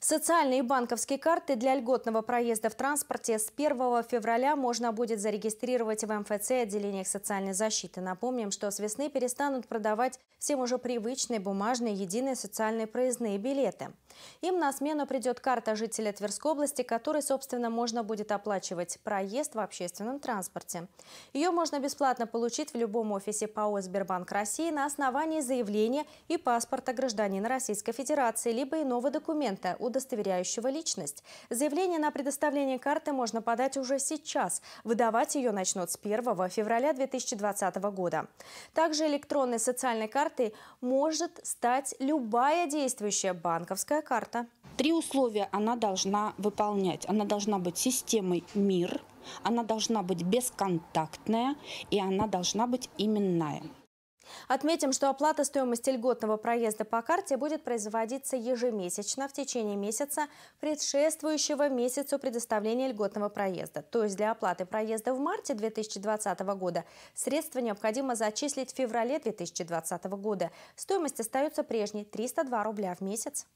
Социальные и банковские карты для льготного проезда в транспорте с 1 февраля можно будет зарегистрировать в МФЦ отделениях социальной защиты. Напомним, что с весны перестанут продавать всем уже привычные бумажные единые социальные проездные билеты. Им на смену придет карта жителя Тверской области, которой, собственно, можно будет оплачивать проезд в общественном транспорте. Ее можно бесплатно получить в любом офисе ПАО «Сбербанк России» на основании заявления и паспорта гражданина Российской Федерации, либо иного документа, удостоверяющего личность. Заявление на предоставление карты можно подать уже сейчас. Выдавать ее начнут с 1 февраля 2020 года. Также электронной социальной картой может стать любая действующая банковская карта. Три условия она должна выполнять. Она должна быть системой МИР, она должна быть бесконтактная и она должна быть именная. Отметим, что оплата стоимости льготного проезда по карте будет производиться ежемесячно в течение месяца, предшествующего месяцу предоставления льготного проезда. То есть для оплаты проезда в марте 2020 года средства необходимо зачислить в феврале 2020 года. Стоимость остается прежней – 302 рубля в месяц.